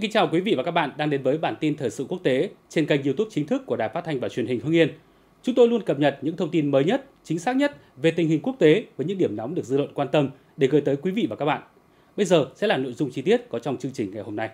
Xin kính chào quý vị và các bạn đang đến với bản tin thời sự quốc tế trên kênh YouTube chính thức của Đài Phát thanh và Truyền hình Hưng Yên. Chúng tôi luôn cập nhật những thông tin mới nhất, chính xác nhất về tình hình quốc tế với những điểm nóng được dư luận quan tâm để gửi tới quý vị và các bạn. Bây giờ sẽ là nội dung chi tiết có trong chương trình ngày hôm nay.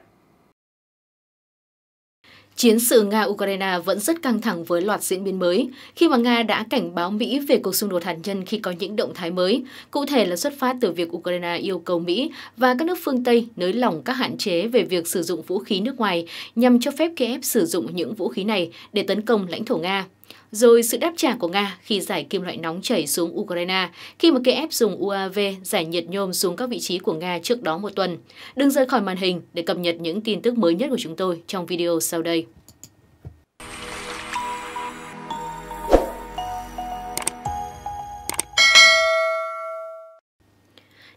Chiến sự Nga-Ukraine vẫn rất căng thẳng với loạt diễn biến mới, khi mà Nga đã cảnh báo Mỹ về cuộc xung đột hạt nhân khi có những động thái mới, cụ thể là xuất phát từ việc Ukraine yêu cầu Mỹ và các nước phương Tây nới lỏng các hạn chế về việc sử dụng vũ khí nước ngoài nhằm cho phép Kiev sử dụng những vũ khí này để tấn công lãnh thổ Nga. Rồi sự đáp trả của Nga khi giải kim loại nóng chảy xuống Ukraine khi mà Kiev dùng UAV giải nhiệt nhôm xuống các vị trí của Nga trước đó một tuần. Đừng rời khỏi màn hình để cập nhật những tin tức mới nhất của chúng tôi trong video sau đây.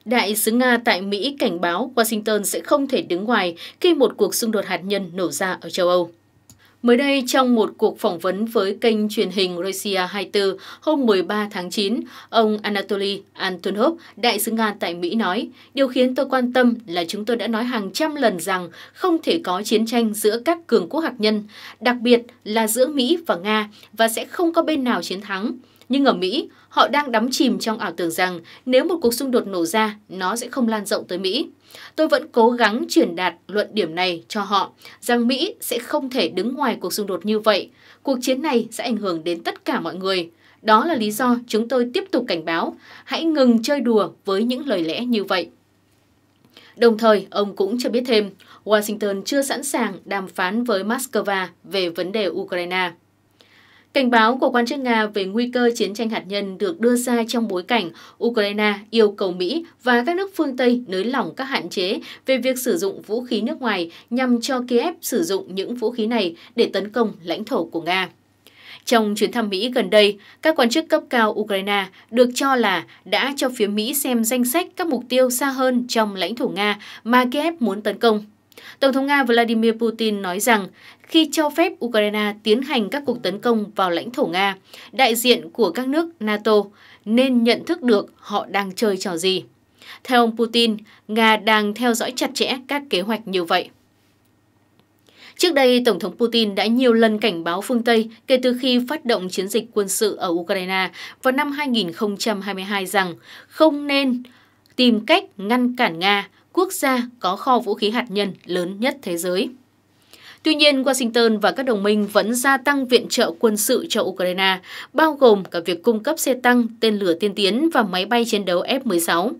Đại sứ Nga tại Mỹ cảnh báo Washington sẽ không thể đứng ngoài khi một cuộc xung đột hạt nhân nổ ra ở châu Âu. Mới đây, trong một cuộc phỏng vấn với kênh truyền hình Russia 24 hôm 13 tháng 9, ông Anatoly Antonov, đại sứ Nga tại Mỹ nói, điều khiến tôi quan tâm là chúng tôi đã nói hàng trăm lần rằng không thể có chiến tranh giữa các cường quốc hạt nhân, đặc biệt là giữa Mỹ và Nga, và sẽ không có bên nào chiến thắng. Nhưng ở Mỹ, họ đang đắm chìm trong ảo tưởng rằng nếu một cuộc xung đột nổ ra, nó sẽ không lan rộng tới Mỹ. Tôi vẫn cố gắng truyền đạt luận điểm này cho họ, rằng Mỹ sẽ không thể đứng ngoài cuộc xung đột như vậy. Cuộc chiến này sẽ ảnh hưởng đến tất cả mọi người. Đó là lý do chúng tôi tiếp tục cảnh báo, hãy ngừng chơi đùa với những lời lẽ như vậy. Đồng thời, ông cũng cho biết thêm, Washington chưa sẵn sàng đàm phán với Moscow về vấn đề Ukraine. Cảnh báo của quan chức Nga về nguy cơ chiến tranh hạt nhân được đưa ra trong bối cảnh Ukraine yêu cầu Mỹ và các nước phương Tây nới lỏng các hạn chế về việc sử dụng vũ khí nước ngoài nhằm cho Kiev sử dụng những vũ khí này để tấn công lãnh thổ của Nga. Trong chuyến thăm Mỹ gần đây, các quan chức cấp cao Ukraine được cho là đã cho phía Mỹ xem danh sách các mục tiêu xa hơn trong lãnh thổ Nga mà Kiev muốn tấn công. Tổng thống Nga Vladimir Putin nói rằng khi cho phép Ukraine tiến hành các cuộc tấn công vào lãnh thổ Nga, đại diện của các nước NATO nên nhận thức được họ đang chơi trò gì. Theo ông Putin, Nga đang theo dõi chặt chẽ các kế hoạch như vậy. Trước đây, Tổng thống Putin đã nhiều lần cảnh báo phương Tây kể từ khi phát động chiến dịch quân sự ở Ukraine vào năm 2022 rằng không nên tìm cách ngăn cản Nga quốc gia có kho vũ khí hạt nhân lớn nhất thế giới. Tuy nhiên, Washington và các đồng minh vẫn gia tăng viện trợ quân sự cho Ukraine, bao gồm cả việc cung cấp xe tăng, tên lửa tiên tiến và máy bay chiến đấu F-16.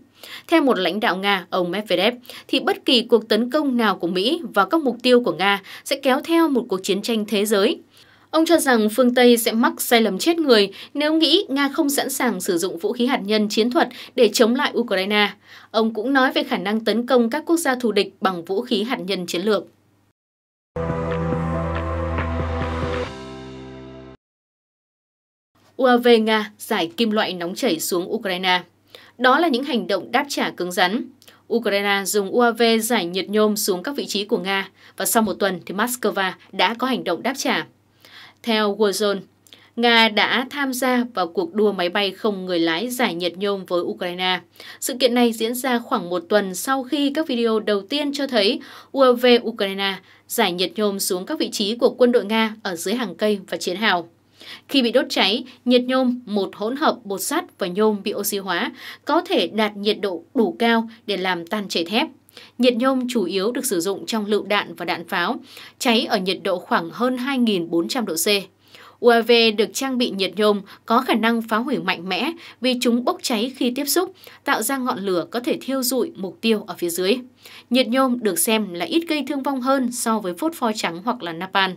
Theo một lãnh đạo Nga, ông Medvedev, thì bất kỳ cuộc tấn công nào của Mỹ vào các mục tiêu của Nga sẽ kéo theo một cuộc chiến tranh thế giới Ông cho rằng phương Tây sẽ mắc sai lầm chết người nếu nghĩ Nga không sẵn sàng sử dụng vũ khí hạt nhân chiến thuật để chống lại Ukraine. Ông cũng nói về khả năng tấn công các quốc gia thù địch bằng vũ khí hạt nhân chiến lược. UAV Nga giải kim loại nóng chảy xuống Ukraine. Đó là những hành động đáp trả cứng rắn. Ukraine dùng UAV giải nhiệt nhôm xuống các vị trí của Nga và sau một tuần thì Moscow đã có hành động đáp trả. Theo Warzone, Nga đã tham gia vào cuộc đua máy bay không người lái giải nhiệt nhôm với Ukraine. Sự kiện này diễn ra khoảng một tuần sau khi các video đầu tiên cho thấy UAV Ukraine giải nhiệt nhôm xuống các vị trí của quân đội Nga ở dưới hàng cây và chiến hào. Khi bị đốt cháy, nhiệt nhôm, một hỗn hợp bột sắt và nhôm bị oxy hóa, có thể đạt nhiệt độ đủ cao để làm tan chảy thép. Nhiệt nhôm chủ yếu được sử dụng trong lựu đạn và đạn pháo, cháy ở nhiệt độ khoảng hơn 2.400 độ C. UAV được trang bị nhiệt nhôm có khả năng phá hủy mạnh mẽ vì chúng bốc cháy khi tiếp xúc, tạo ra ngọn lửa có thể thiêu rụi mục tiêu ở phía dưới. Nhiệt nhôm được xem là ít gây thương vong hơn so với phốt pho trắng hoặc là napalm.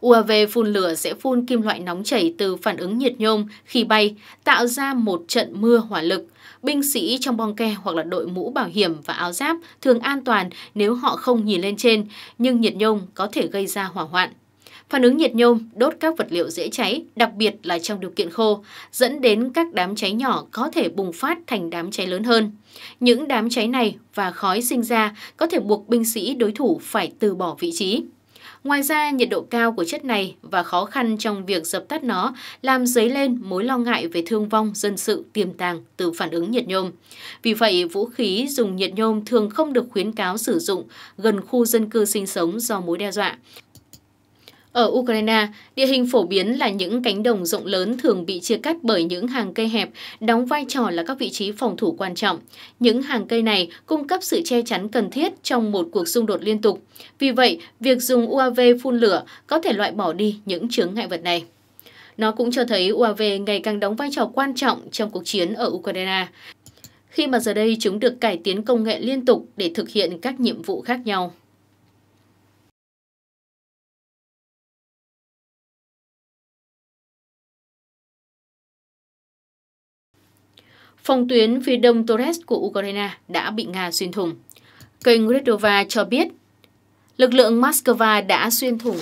UAV phun lửa sẽ phun kim loại nóng chảy từ phản ứng nhiệt nhôm khi bay, tạo ra một trận mưa hỏa lực. Binh sĩ trong bong ke hoặc là đội mũ bảo hiểm và áo giáp thường an toàn nếu họ không nhìn lên trên, nhưng nhiệt nhôm có thể gây ra hỏa hoạn. Phản ứng nhiệt nhôm đốt các vật liệu dễ cháy, đặc biệt là trong điều kiện khô, dẫn đến các đám cháy nhỏ có thể bùng phát thành đám cháy lớn hơn. Những đám cháy này và khói sinh ra có thể buộc binh sĩ đối thủ phải từ bỏ vị trí. Ngoài ra, nhiệt độ cao của chất này và khó khăn trong việc dập tắt nó làm dấy lên mối lo ngại về thương vong dân sự tiềm tàng từ phản ứng nhiệt nhôm. Vì vậy, vũ khí dùng nhiệt nhôm thường không được khuyến cáo sử dụng gần khu dân cư sinh sống do mối đe dọa. Ở Ukraine, địa hình phổ biến là những cánh đồng rộng lớn thường bị chia cắt bởi những hàng cây hẹp, đóng vai trò là các vị trí phòng thủ quan trọng. Những hàng cây này cung cấp sự che chắn cần thiết trong một cuộc xung đột liên tục. Vì vậy, việc dùng UAV phun lửa có thể loại bỏ đi những chướng ngại vật này. Nó cũng cho thấy UAV ngày càng đóng vai trò quan trọng trong cuộc chiến ở Ukraine, khi mà giờ đây chúng được cải tiến công nghệ liên tục để thực hiện các nhiệm vụ khác nhau. Phòng tuyến phía đông Torres của Ukraine đã bị Nga xuyên thủng. Kênh Redova cho biết lực lượng Moscow đã xuyên thủng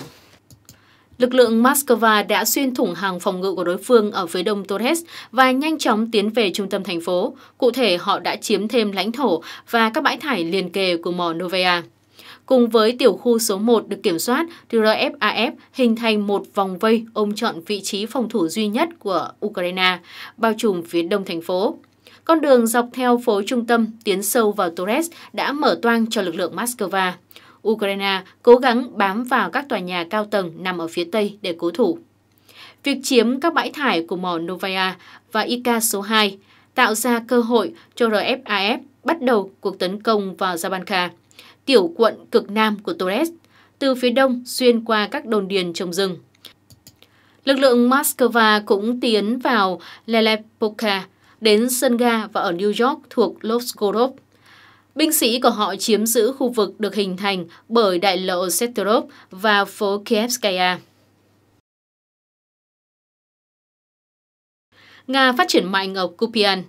Lực lượng Moscow đã xuyên thủng hàng phòng ngự của đối phương ở phía đông Torres và nhanh chóng tiến về trung tâm thành phố. Cụ thể, họ đã chiếm thêm lãnh thổ và các bãi thải liền kề của mỏ Novaya. Cùng với tiểu khu số 1 được kiểm soát, RFAF hình thành một vòng vây ôm trọn vị trí phòng thủ duy nhất của Ukraine, bao trùm phía đông thành phố. Con đường dọc theo phố trung tâm tiến sâu vào Torres đã mở toang cho lực lượng Moscow. Ukraine cố gắng bám vào các tòa nhà cao tầng nằm ở phía Tây để cố thủ. Việc chiếm các bãi thải của mỏ Novaya và IK số 2 tạo ra cơ hội cho RFAF bắt đầu cuộc tấn công vào Zabanka, tiểu quận cực nam của Torres, từ phía đông xuyên qua các đồn điền trồng rừng. Lực lượng Moscow cũng tiến vào Lelepoka, đến sân ga và ở New York thuộc Los Novgorod. Binh sĩ của họ chiếm giữ khu vực được hình thành bởi đại lộ Seterov và phố Kievskaya. Nga phát triển mạnh ở Kupian.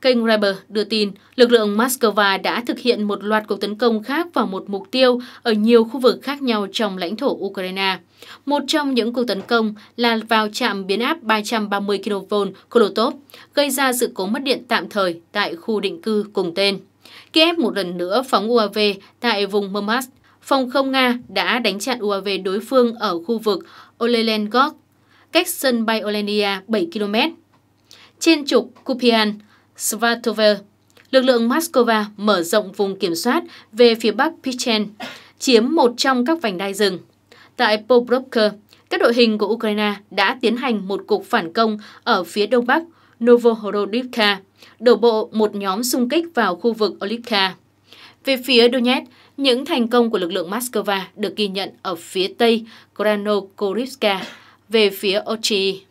Kênh Reber đưa tin, lực lượng Moscow đã thực hiện một loạt cuộc tấn công khác vào một mục tiêu ở nhiều khu vực khác nhau trong lãnh thổ Ukraine. Một trong những cuộc tấn công là vào trạm biến áp 330 kV Kolotov, gây ra sự cố mất điện tạm thời tại khu định cư cùng tên. Kiev một lần nữa phóng UAV tại vùng Murmansk. Phòng không Nga đã đánh chặn UAV đối phương ở khu vực Olelengog, cách sân bay Olenia 7 km. Trên trục Kupian, Svatove. Lực lượng Moscow mở rộng vùng kiểm soát về phía bắc Pichen, chiếm một trong các vành đai rừng. Tại Pobrovka, các đội hình của Ukraine đã tiến hành một cuộc phản công ở phía đông bắc Novohorodivka, đổ bộ một nhóm xung kích vào khu vực Olivka. Về phía Donetsk, những thành công của lực lượng Moscow được ghi nhận ở phía tây Kranokorivka, về phía Ochi.